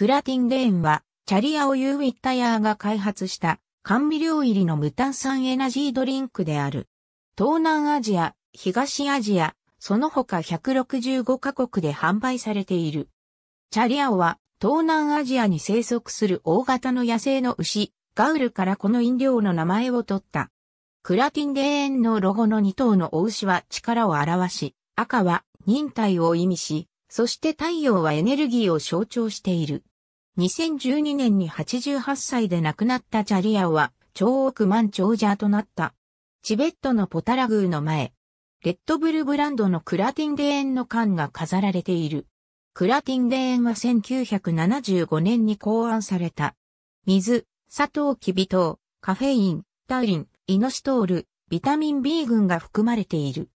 クラティンレーンは、チャリアオユーウィッタヤーが開発した甘味料入りの無炭酸エナジードリンクである。東南アジア、東アジア、その他165カ国で販売されている。チャリアオは東南アジアに生息する大型の野生の牛、ガウルからこの飲料の名前を取った。クラティンレーンのロゴの2頭のお牛は力を表し、赤は忍耐を意味し、そして太陽はエネルギーを象徴している。2012年に88歳で亡くなったチャリアオは、超億万長者となった。チベットのポタラグーの前、レッドブルブランドのクラティンデーンの缶が飾られている。クラティンデーンは1975年に考案された。水、砂糖キビ糖、カフェイン、タウリン、イノシトール、ビタミン B 群が含まれている。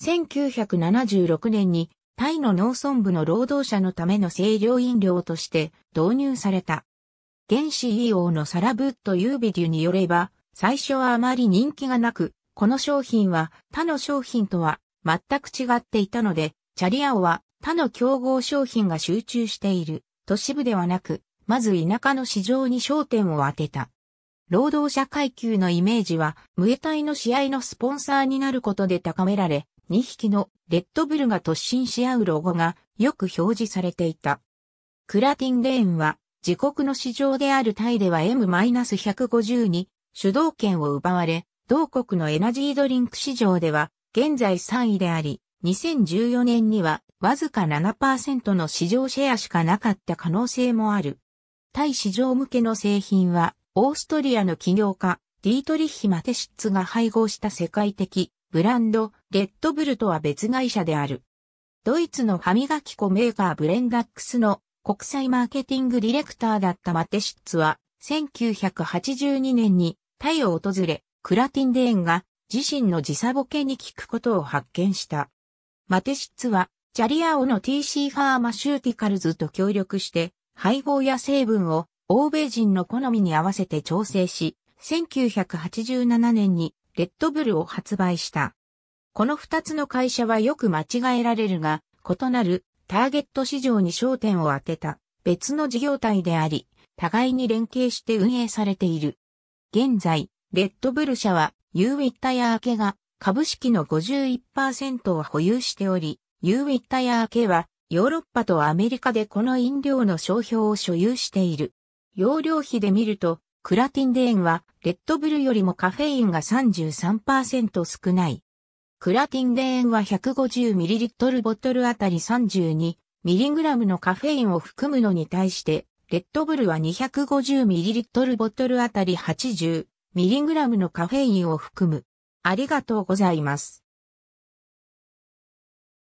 1976年にタイの農村部の労働者のための清涼飲料として導入された。現 CEO のサラブット・ユービデュによれば、最初はあまり人気がなく、この商品は他の商品とは全く違っていたので、チャリアオは他の競合商品が集中している都市部ではなく、まず田舎の市場に焦点を当てた。労働者階級のイメージは、ムエタイの試合のスポンサーになることで高められ、2匹のレッドブルが突進し合うロゴがよく表示されていた。クラティンレーンは自国の市場であるタイでは M-150 に主導権を奪われ、同国のエナジードリンク市場では現在3位であり、2014年にはわずか7%の市場シェアしかなかった可能性もある。対市場向けの製品はオーストリアの起業家ディートリッヒ・マテシッツが配合した世界的ブランド、レッドブルとは別会社である。ドイツの歯磨き粉メーカーブレンダックスの国際マーケティングディレクターだったマテシッツは、1982年にタイを訪れ、クラティンデーンが自身の時差ボケに効くことを発見した。マテシッツは、ジャリアオの TC ファーマシューティカルズと協力して、配合や成分を欧米人の好みに合わせて調整し、1987年にレッドブルを発売した。この二つの会社はよく間違えられるが、異なるターゲット市場に焦点を当てた別の事業体であり、互いに連携して運営されている。現在、レッドブル社は、ユーウィッタヤーケが株式の51%を保有しており、ユーウィッタヤーケはヨーロッパとアメリカでこの飲料の商標を所有している。容量比で見るとクラティンデーンは、レッドブルよりもカフェインが33%少ない。クラティンデーンは 150ml ボトルあたり 32mg のカフェインを含むのに対して、レッドブルは 250ml ボトルあたり 80mg のカフェインを含む。ありがとうございます。